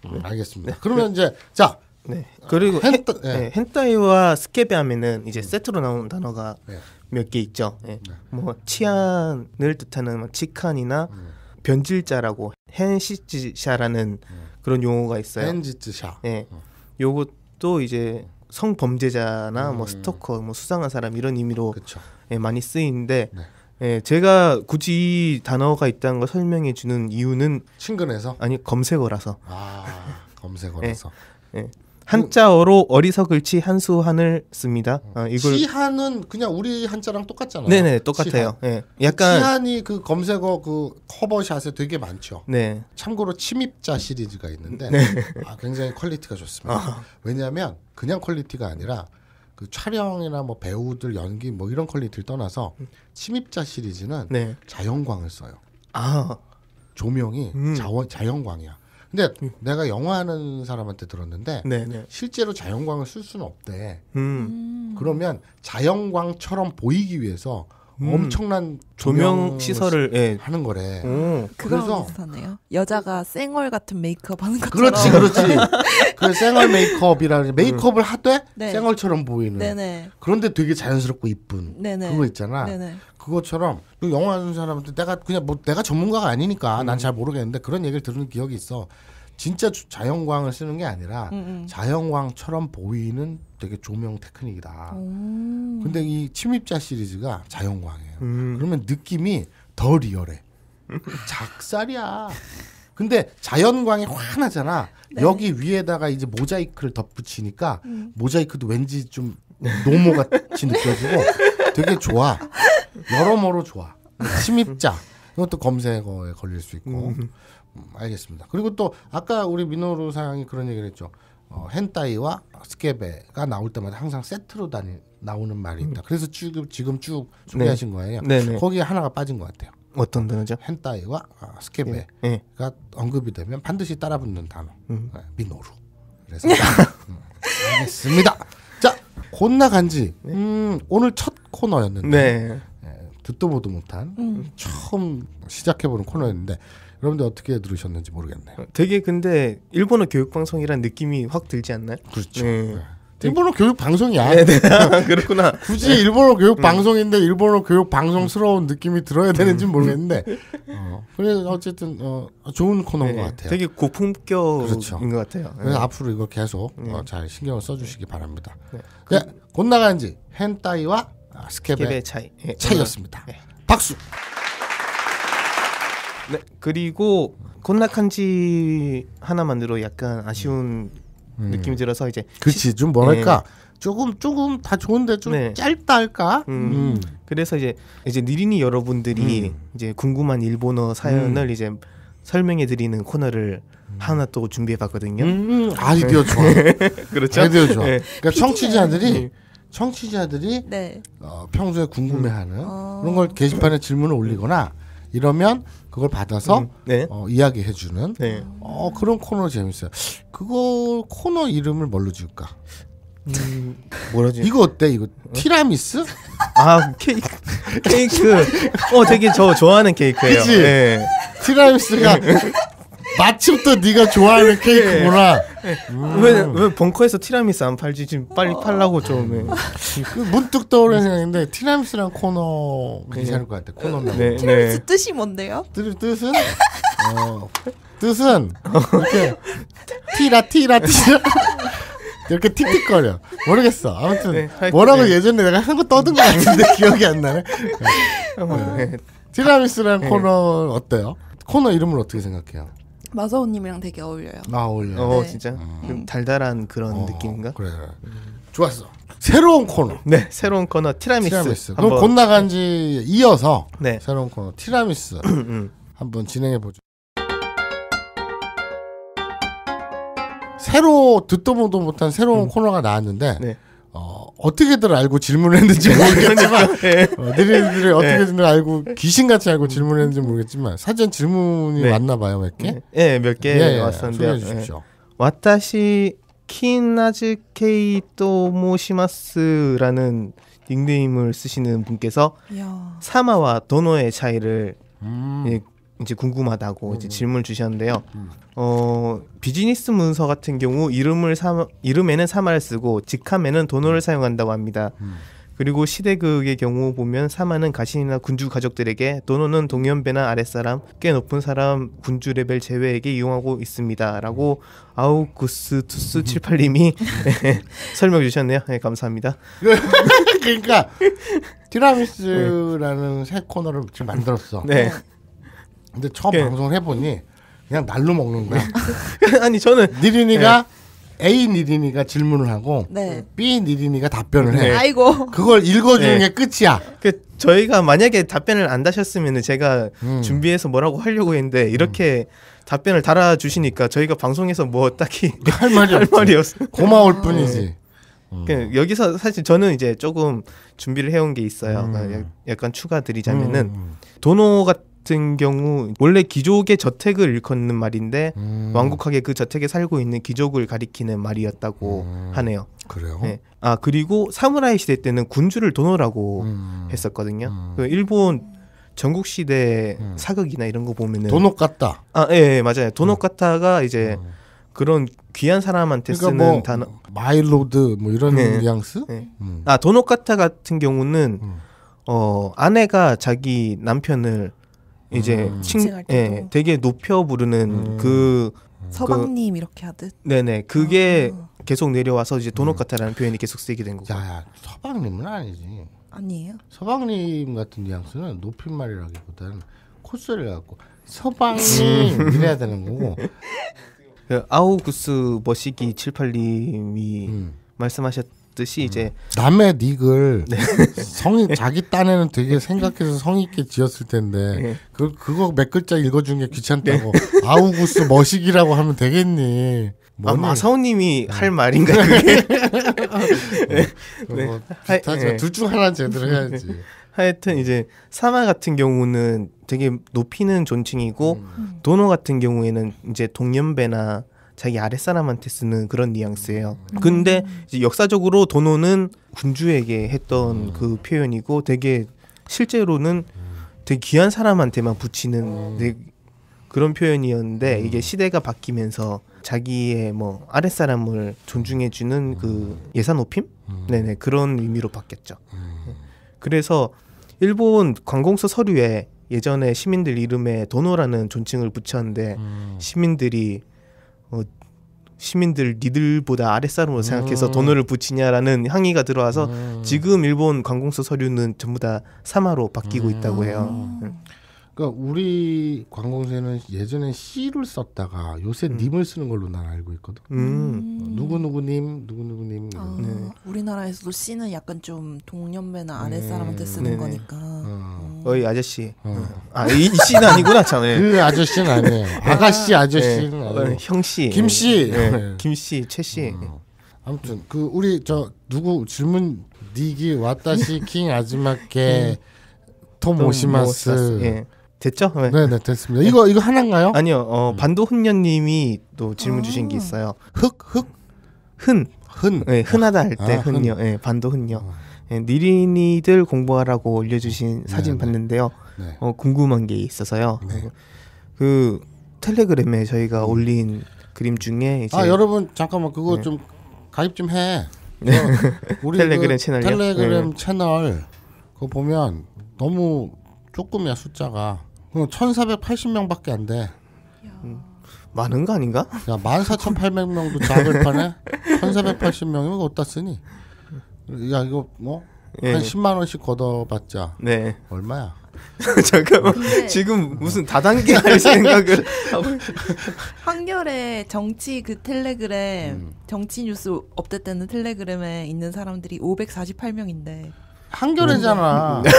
음, 알겠습니다. 그러면 네. 이제 자 네. 그리고 아, 헨, 예. 네. 헨타이와 스케비 하면은
이제 세트로 나오는 단어가 예. 몇개 있죠. 예. 네. 뭐 치안을 뜻하는 뭐 치칸이나 음. 변질자라고 헨시츠샤라는 음. 그런 용어가 있어요. 헨시즈샤 예. 어. 요것도 이제 성범죄자나 뭐 음. 뭐 스토커, 뭐 수상한 사람 이런 의미로 예, 많이 쓰이는데 네. 예, 제가 굳이 이 단어가 있다는 걸 설명해 주는 이유는 친근해서 아니 검색어라서. 아 검색어라서. 예, 예. 한자어로 어리석을치 한수한을 씁니다. 어, 음. 이걸
시한은 그냥 우리 한자랑 똑같잖아요. 네네 똑같아요. 시한. 네. 예, 약간 시한이 그 검색어 그 커버샷에 되게 많죠. 네. 참고로 침입자 시리즈가 있는데 네. 아, 굉장히 퀄리티가 좋습니다. 어. 왜냐하면 그냥 퀄리티가 아니라 그 촬영이나 뭐 배우들 연기 뭐 이런 퀄리티를 떠나서 침입자 시리즈는 네. 자연광을 써요. 아 조명이 음. 자원 자연광이야. 근데 음. 내가 영화하는 사람한테 들었는데 네네. 네. 실제로 자연광을 쓸 수는 없대. 음. 음. 그러면 자연광처럼 보이기 위해서 음. 엄청난 조명 시설을 예. 하는 거래. 음. 그래서
비슷하네요. 여자가 쌩얼 같은 메이크업 하는 것처럼. 그렇지, 그렇지. 그 쌩얼 메이크업이라는 메이크업을 하되 네. 쌩얼처럼 보이는. 네네.
그런데 되게 자연스럽고 이쁜. 그거 있잖아. 네네. 그것처럼 영화 하는 사람한테 내가 그냥 뭐 내가 전문가가 아니니까 난잘 음. 모르겠는데 그런 얘기를 들은 기억이 있어. 진짜 자연광을 쓰는 게 아니라 음, 음. 자연광처럼 보이는 되게 조명 테크닉이다. 오. 근데 이 침입자 시리즈가 자연광이에요. 음. 그러면 느낌이 더 리얼해. 작살이야. 근데 자연광이 환하잖아. 네. 여기 위에다가 이제 모자이크를 덧붙이니까 음. 모자이크도 왠지 좀 노모 같이 느껴지고 되게 좋아. 여러모로 좋아. 침입자. 이것도 검색어에 걸릴 수 있고. 음. 음, 알겠습니다. 그리고 또 아까 우리 민호루 사장이 그런 얘기를 했죠. 어, 헨타이와 스케베가 나올 때마다 항상 세트로 다니, 나오는 말이 있다. 음. 그래서 지금 지금 쭉 네. 소개하신 네. 거예요. 네네. 거기에 하나가 빠진 것 같아요. 어떤 단어죠? 헨타이와 어, 스케베가 예. 예. 언급이 되면 반드시 따라붙는 단어. 음. 네, 미노루. 그래서 음, 알겠습니다. 자, 곧나간지 네. 음, 오늘 첫 코너였는데 네. 예, 듣도 보도 못한 음. 처음 시작해보는 코너였는데 여러분들 어떻게 들으셨는지 모르겠네요. 어, 되게 근데 일본어 교육 방송이란 느낌이 확 들지 않나요? 그렇죠. 네. 네. 일본어 교육 방송이야. 네, 네. 아, 그렇구나. 굳이 일본어 교육 음. 방송인데 일본어 교육 방송스러운 음. 느낌이 들어야 되는지 음. 모르겠는데. 어, 그래 어쨌든 어, 좋은 코너인 네, 것 같아요. 되게 고품격인 그렇죠. 것 같아요. 네. 앞으로 이거 계속 어, 네. 어, 잘 신경을 써주시기 바랍니다. 네. 그... 곧 나간 지 헨타이와 스케베, 스케베 차이 였습니다 박수.
네. 그리고 곤락한지 하나만으로 약간
아쉬운 음.
음. 느낌이 들어서 이제
그렇지 좀 뭐랄까 네. 조금 조금 다 좋은데 좀 네. 짧다 할까? 음. 음.
그래서 이제 이제 느린이 여러분들이 음. 이제 궁금한 일본어 사연을 음. 이제 설명해 드리는 코너를 하나 또 준비해 봤거든요. 아이디어 좋아. 그렇죠. 아이디어 좋아. 네. 그러니까 청취자들이
네. 청취자들이 네. 어, 평소에 궁금해하는 어. 그런 걸 게시판에 질문을 올리거나 이러면 그걸 받아서 음, 네. 어, 이야기해 주는 네. 어, 그런 코너 재밌어요. 그거 코너 이름을 뭘로 지을까? 음, 뭐라지? 이거 어때? 이거 티라미스? 아 케이크 케이크 어 되게 저 좋아하는
케이크예요. 그치? 네.
티라미스가 마침 또 네가 좋아하는 예. 케이크구나. 예. 왜,
왜 벙커에서 티라미수 안 팔지? 지금 빨리 팔라고 좀. 예.
그 문득 떠오르는 생각인데 티라미수랑 코너 괜찮을 것 같아. 코너면. 네. 네, 티라미수 뜻이 뭔데요? 뜻, 뜻은? 어, 뜻은 이렇게 티라 티라 티라. 이렇게 틱틱거려. 모르겠어. 아무튼 네, 뭐라고 네. 예전에 내가 한 거 떠든 거 같은데 기억이 안 나네. 네. 티라미수랑 네. 코너 어때요? 코너 이름을 어떻게 생각해요?
마서오님이랑 되게 어울려요.
아어울려어 네. 진짜 음. 달달한 그런 어, 느낌인가? 그래. 좋았어. 새로운 코너.
네, 새로운 코너 티라미스. 티라미스. 그럼 곧 나간
지 이어서 네. 새로운 코너 티라미스 음. 한번 진행해 보죠. 새로 듣도 보도 못한 새로운 음. 코너가 나왔는데 네. 어, 어떻게들 알고 질문을 했는지 네, 모르겠지만 네. 어, 너희들이 네. 어떻게든 알고 귀신같이 알고 질문을 했는지 모르겠지만
사전 질문이
네. 왔나 봐요 몇 개? 네, 예, 몇개 예, 예, 왔었는데 소개해 네. 주십시오.
私金なじけいと申します라는 닉네임을 쓰시는 분께서 사마와 도노의 차이를 음. 이제 궁금하다고 음. 이제 음. 질문을 주셨는데요. 음. 어, 비즈니스 문서 같은 경우 이름을 사, 이름에는 사마를 쓰고 직함에는 돈어를 음. 사용한다고 합니다. 음. 그리고 시대극의 경우 보면 사마는 가신이나 군주 가족들에게 도노는 동연배나 아랫사람 꽤 높은 사람 군주 레벨 제외에게 이용하고 있습니다라고 아우구스 투스 78님이 네, 설명 주셨네요. 네, 감사합니다.
그러니까 티라미스라는 네. 새 코너를 지금 만들었어. 네. 근데 처음 예. 방송 을 해보니 그냥 날로 먹는 거야. 아니 저는 니린이가 네. A 니린이가 질문을 하고 네. B 니린이가 답변을 해. 네. 아이고. 그걸 읽어주는 예. 게
끝이야. 그 저희가 만약에 답변을 안 다셨으면 제가 음. 준비해서 뭐라고 하려고 했는데 음. 이렇게 음. 답변을 달아주시니까 저희가 방송에서 뭐 딱히 할 말이 할 말이 없어. 고마울 네. 뿐이지. 음. 그 여기서 사실 저는 이제 조금 준비를 해온 게 있어요. 음. 그러니까 약간 추가드리자면은 음, 도노가 같은 경우 원래 귀족의 저택을 일컫는 말인데 음. 완곡하게 그 저택에 살고 있는 귀족을 가리키는 말이었다고 음. 하네요. 그래요? 네. 아 그리고 사무라이 시대 때는 군주를 도노라고 음. 했었거든요. 음. 그 일본 전국 시대 음. 사극이나 이런 거 보면은 도노카타. 아 예, 예 맞아요. 도노카타가 음. 이제 그런 귀한 사람한테 그러니까 쓰는 뭐 단어 마일로드 뭐 이런 네. 뉘앙스? 네. 아 도노카타 같은 경우는 어, 아내가 자기 남편을 이제 음. 칭, 예, 되게 높여 부르는 음. 그,
음. 그 서방님 그, 이렇게 하듯.
네네 그게 아. 계속 내려와서 이제 도넛 같아라는 표현이 계속 쓰이게 된 거고. 야야
서방님은
아니지. 아니에요. 서방님 같은 뉘앙스는 높임말이라기보다는 콧소를 갖고 서방님 이래야 되는 거고. 그 아우구스
머시기 7 8님이 음. 말씀하셨 듯이 이제 음.
남의 닉을 네. 성 네. 자기 딴에는 되게 생각해서 성 있게 지었을 텐데 네. 그 그거 몇 글자 읽어준 게 귀찮다고 네. 아우구스 머시기라고 하면 되겠니? 아, 마사오님이 네. 할 말인가 그게? 어, 네.
네. 예. 둘중 하나 제대로 해야지. 네. 하여튼 이제 사마 같은 경우는 되게 높이는 존칭이고 음. 도노 같은 경우에는 이제 동년배나 자기 아랫사람한테 쓰는 그런 뉘앙스예요. 음. 음. 근데 이제 역사적으로 도노는 군주에게 했던 음. 그 표현이고 되게 실제로는 되게 귀한 사람한테만 붙이는 되 그런 표현이었는데 이게 시대가 바뀌면서 자기의 뭐 아랫사람을 존중해주는 그 예산 오핌? 네네 그런 의미로 바뀌었죠. 네. 그래서 일본 관공서 서류에 예전에 시민들 이름에 도노라는 존칭을 붙였는데 시민들이 시민들 니들보다 아랫사람으로 생각해서 음. 돈을 붙이냐라는 항의가 들어와서 음. 지금 일본 관공서 서류는 전부 다 사마로 바뀌고 음. 있다고 해요.
음. 그러니까 우리 관공서는 예전에 C를 썼다가 요새 음. 님을 쓰는 걸로 난 알고 있거든. 음. 음. 어, 누구누구님, 누구누구님.
아, 네.
우리나라에서도 C는 약간 좀 동년배나 네. 아래 사람한테 쓰는 네. 거니까.
어. 음. 이 아저씨. 어. 아, 이 C는 아니구나, 참에. 네. 그 아저씨는 아니에요. 네. 아가씨, 아저씨는 네. 아니에요. 형 씨. 김 씨.
김 씨, 최 씨. 어. 아무튼 그 우리 저 누구 질문 니기 왔다시킹 아즈마케 토모시마스 음. 예. 됐죠?
네. 네, 네, 됐습니다. 이거 이거 하나인가요? 아니요. 어, 음. 반도훈녀님이 또 질문 아. 주신 게 있어요. 흑, 흑, 흔, 흔. 네, 흔하다 할때 아, 흔녀. 흔. 네, 반도훈녀. 아. 네, 니린이들 공부하라고 올려주신 네, 사진 네, 봤는데요. 네. 어, 궁금한 게 있어서요. 네. 어, 그 텔레그램에 저희가 음. 올린 그림 중에 아, 이제 아 여러분
잠깐만 그거 좀 가입 좀 해. 우리 텔레그램 그 채널 텔레그램 채널 그거 보면 너무 조금이야 숫자가 1,480명밖에 뭐 안 돼. 음. 많은 거 아닌가? 야, 14,800명도 작을 판에 1,480명이면 어디다 쓰니? 야, 이거 뭐? 예. 한 10만 예. 원씩 걷어봤자 네. 얼마야? 잠깐만 지금 무슨 다단계
할 생각을
한결에 정치 그 텔레그램 음. 정치 뉴스 업데이트는 텔레그램에 있는 사람들이 548명인데 한결에잖아 음.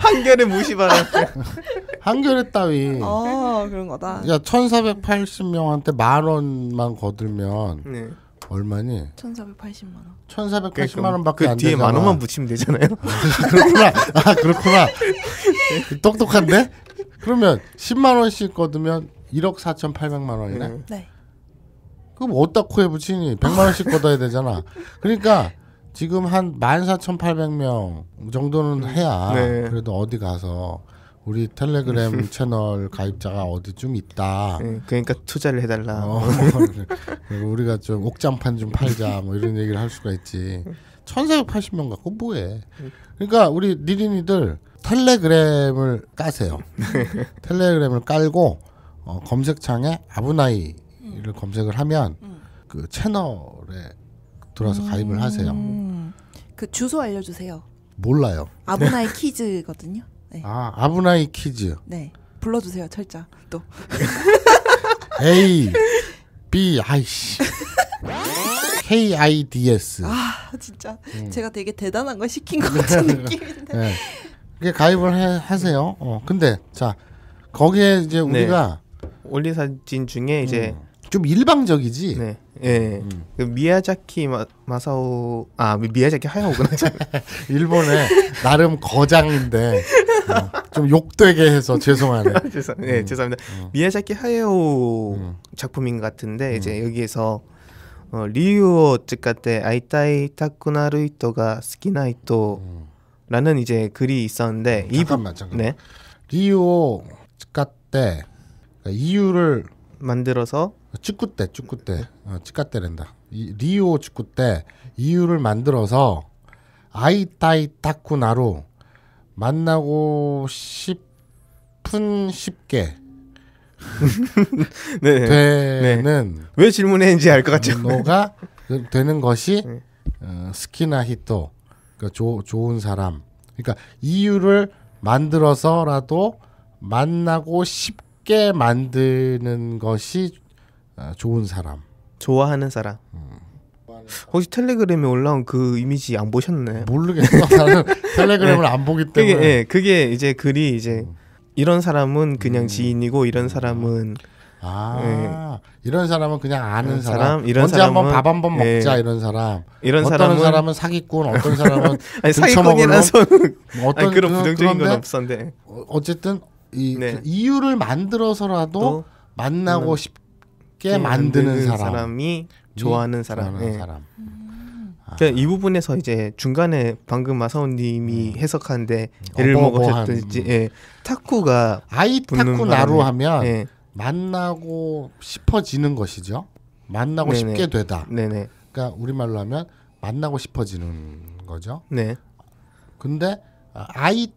한결의 무시받았
한결의 따위. 어, 그런 거다. 야, 그러니까 1480명한테 만 원만 거들면 네. 얼마니? 1480만 원. 1480만 그러니까 원밖에 그안 되잖아. 만 원만 붙이면 되잖아요. 그렇구나. 아, 그렇구나. 그 똑똑한데? 그러면 10만 원씩 거두면 1억 4,800만 원이네. 네. 그럼 어디다 코에 붙이니? 100만 원씩 걷어야 되잖아. 그러니까 지금 한 14,800명 정도는 음. 해야 네. 그래도 어디 가서 우리 텔레그램 채널 가입자가 어디쯤 있다. 네, 그러니까 투자를 해달라. 어, 우리가 좀 옥장판 좀 팔자 뭐 이런 얘기를 할 수가 있지. 1480명 갖고 뭐해. 그러니까 우리 니린이들 텔레그램을 까세요. 텔레그램을 깔고 어, 검색창에 아브나이를 검색을 하면 음. 그 채널에 들어와서 가입을 하세요. 음.
그 주소 알려주세요.
몰라요. 아브나이
키즈거든요.
네. 아 아브나이 키즈.
네. 불러주세요 철자 또.
A B I C K I D S. 아
진짜 음. 제가 되게 대단한 걸 시킨 것 같은 네. 느낌인데.
네. 가입을 해, 하세요. 어 근데 자 거기에 이제 네. 우리가 네. 올린 사진 중에 이제 음. 좀
일방적이지. 네. 예. 음. 그 미야자키 마, 마사오 아 미야자키 하야오구나.
일본의 나름 거장인데 어, 좀 욕되게 해서 죄송하네. 죄송, 예, 음. 죄송합니다. 음. 미야자키 하야오 음. 작품인 것 같은데
이제 음. 여기에서 어, 리우오 쯔카테 아이타이 타쿠나루 이토가 스키나 이토라는 이제 글이 있었는데 음, 잠깐만 잠깐만. 네. 리우오
쯔카테 그러니까 이유를 만들어서 축구 때 축구 때 어, 치카 때랜다 이, 리오 축구 때 이유를 만들어서 아이타이 타쿠나로 만나고 싶은 쉽게 네. 되는 네. 왜 질문했는지 알 것 같죠. 너가 되는 것이 네. 어, 스키나 히토 그러니까 조, 좋은 사람. 그러니까 이유를 만들어서라도 만나고 싶게 만드는 것이 아, 좋은
사람. 좋아하는 사람. 음. 혹시 텔레그램에 올라온 그 이미지 안보셨나 모르겠어. 나는 텔레그램을 네. 안 보기 때문에. 그게, 예, 네. 그게 이제 글이 이제 음. 이런 사람은 그냥 음. 지인이고 이런 사람은 아
네. 이런 사람은 그냥 아는 사람, 사람 이런 언제 사람은, 한번 밥 한번 예. 먹자 네. 이런 사람 이런 사람은, 사람은 사기꾼 어떤 사람은 아니, 사기꾼이라서 뭐 어떤 아니, 그런 그, 부정적인 건 없었는데 어, 어쨌든 이, 네. 그 이유를 만들어서라도 만나고 음. 싶 쉽게 예, 만드는, 사람. 이 음. 좋아하는 사람. 좋아하는 네. 사람. 음. 그러니까 이 부분에서 이제
중간에 방금 마사오님이 음. 해석한데 예를 먹으든지 예. 타쿠가
아이 타쿠 나루 하면 예. 만나고 싶어지는 것이죠. 만나고 네네. 쉽게 되다. 네네. 그러니까 우리말로 하면 만나고 싶어지는 거죠. 네. 근데 아이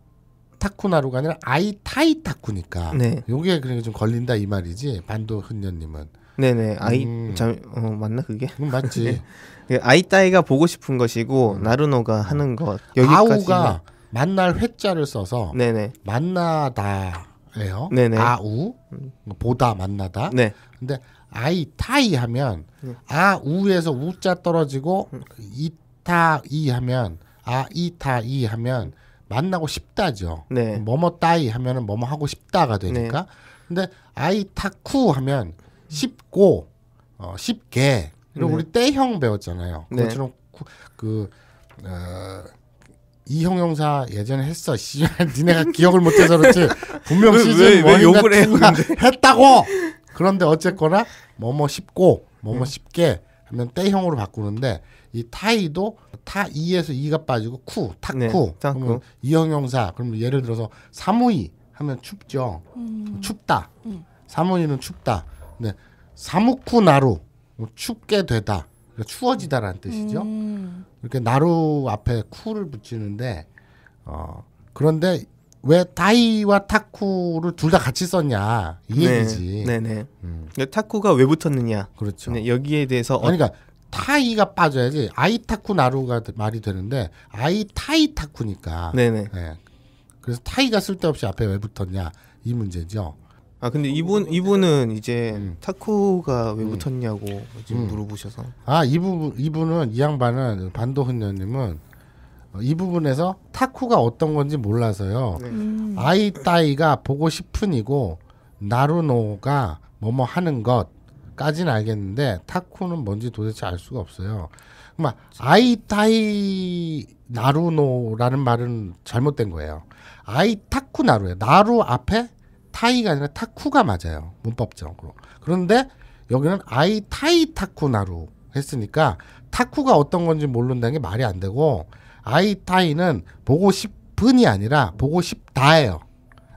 타쿠나루가 아니라 아이 타이 타쿠니까 네. 요게 그러좀 그러니까 걸린다 이 말이지 반도 흔녀님은 네네 아이 음.
자, 어, 맞나 그게? 맞지. 네. 그 아이 따이가 보고 싶은 것이고 음. 나루노가 음. 하는 것 여기까지. 아우가
네. 만날 회자를 써서 네네. 만나다예요. 네네. 아우 음. 뭐 보다 만나다. 네. 근데 아이 타이 하면 네. 아우에서 우자 떨어지고 이타이 하면 아이타이 하면 만나고 싶다죠. 네. 뭐뭐 따이 하면은 뭐뭐 하고 싶다가 되니까. 네. 근데 아이타쿠 하면 쉽고 어, 쉽게 그리고 네. 우리 때형 배웠잖아요. 네. 그것처그 어, 이형용사 예전에 했어. 씨, 니네가 기억을 못해서 그렇지. 분명 왜, 시즌 왜, 왜 욕을 했다고. 그런데 어쨌거나 뭐뭐 쉽고 뭐뭐 음. 쉽게 하면 때형으로 바꾸는데 이 타이도 타 이에서 이가 빠지고 쿠 타쿠 네, 그러 이형용사 그럼 예를 들어서 사무이 하면 춥죠. 음. 춥다. 음. 사무이는 춥다. 네. 사무쿠 나루 춥게 되다 그러니까 추워지다라는 뜻이죠.
음.
이렇게 나루 앞에 쿠를 붙이는데 어 그런데 왜 다이와 타쿠를 둘 다 같이 썼냐 이 네, 얘기지. 네네. 네. 음. 타쿠가 왜 붙었느냐. 그렇죠. 네, 여기에 대해서 어... 그러니까 타이가 빠져야지 아이 타쿠 나루가 말이 되는데 아이 타이 타쿠니까. 네네. 네. 네. 예. 그래서 타이가 쓸데없이 앞에 왜 붙었냐 이 문제죠. 아 근데 어, 이분 이분은 이제 음. 타쿠가 왜 음. 붙었냐고 지금 음. 물어보셔서 아이분 이분은 이 양반은 반도훈녀님은 어, 이 부분에서 타쿠가 어떤 건지 몰라서요. 네. 음. 아이 따이가 보고 싶은이고 나루노가 뭐뭐 하는 것까지는 알겠는데 타쿠는 뭔지 도대체 알 수가 없어요. 그러 그러니까 아이 따이 나루노라는 말은 잘못된 거예요. 아이 타쿠 나루예요. 나루 앞에 타이가 아니라 타쿠가 맞아요. 문법적으로. 그런데 여기는 아이 타이 타쿠나루 했으니까 타쿠가 어떤 건지 모른다는 게 말이 안 되고 아이 타이는 보고 싶은이 아니라 보고 싶다예요.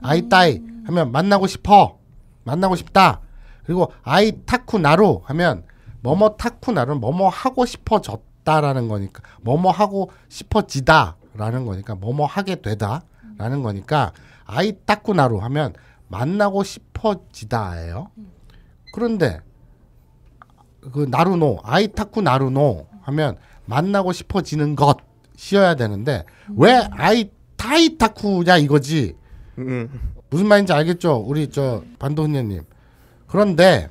아이 음. 타이 하면 만나고 싶어. 만나고 싶다. 그리고 아이 타쿠나루 하면 뭐뭐 타쿠나루는 뭐뭐 하고 싶어졌다라는 거니까 뭐뭐 하고 싶어지다라는 거니까 뭐뭐 하게 되다라는 거니까 아이 타쿠나루 하면 만나고 싶어지다예요. 그런데 그 나루노 아이타쿠 나루노 하면 만나고 싶어지는 것이어야 되는데 왜 아이 타이타쿠냐 이거지. 음. 무슨 말인지 알겠죠? 우리 저 반도 훈녀님. 그런데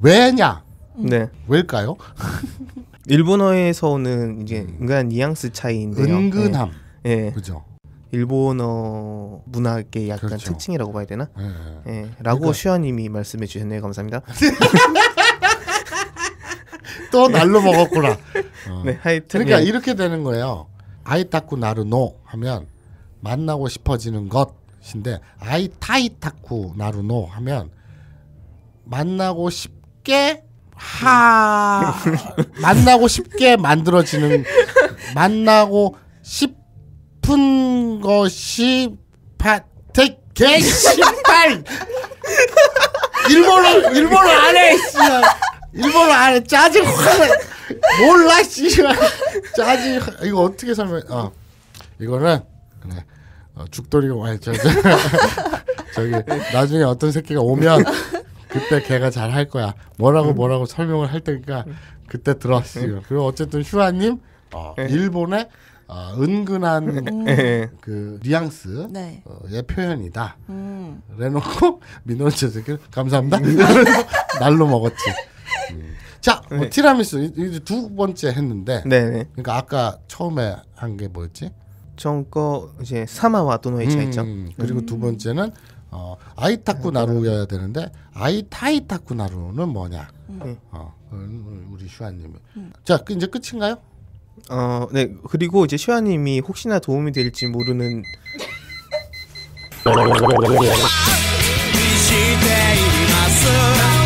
왜냐? 네. 왜일까요? 일본어에서 오는 이제 은근 뉘앙스 차이인데요. 은근함.
예. 네. 네. 그죠. 일본어 문학의 약간 그렇죠. 특징이라고 봐야 되나? 네. 네. 라고 그러니까... 슈아님이 말씀해 주셨네요. 감사합니다.
또 날로 먹었구나. 어. 네, 하여튼 그러니까 예. 이렇게 되는 거예요. 아이타쿠 나루노 하면 만나고 싶어지는 것인데 아이타이타쿠 나루노 하면 만나고 싶게 하 만나고 싶게 만들어지는 만나고 싶 아픈 것이 파텍 개신발 일본어 일본어 안해 일본어 안해 짜증 몰라 씨발 짜증 이거 어떻게 설명 아 어. 이거는 그 어, 죽돌이가 와야 저, 저, 저기 나중에 어떤 새끼가 오면 그때 걔가 잘 할 거야 뭐라고 음. 뭐라고 설명을 할 테니까 그때 들었어요 그리고 어쨌든 슈아님 어, 네. 일본에 어, 은근한 음. 그 뉘앙스의 네. 그 네. 어, 예, 표현이다. 음. 래놓고 민호는 저새끼 감사합니다. 음. 날로 먹었지. 음. 자, 뭐 네. 티라미수 이제 두 번째 했는데. 네, 네. 그러니까 아까 처음에 한 게 뭐였지? 전거 이제 사마와 도노의 차이점. 음, 그리고 두 음. 번째는 어, 아이타쿠 네, 나루여야 되는데 아이타이타쿠 나루는 뭐냐? 음. 어, 우리 슈아님이. 자, 그 이제 끝인가요? 어, 네. 그리고 이제 시아님이
혹시나 도움이 될지 모르는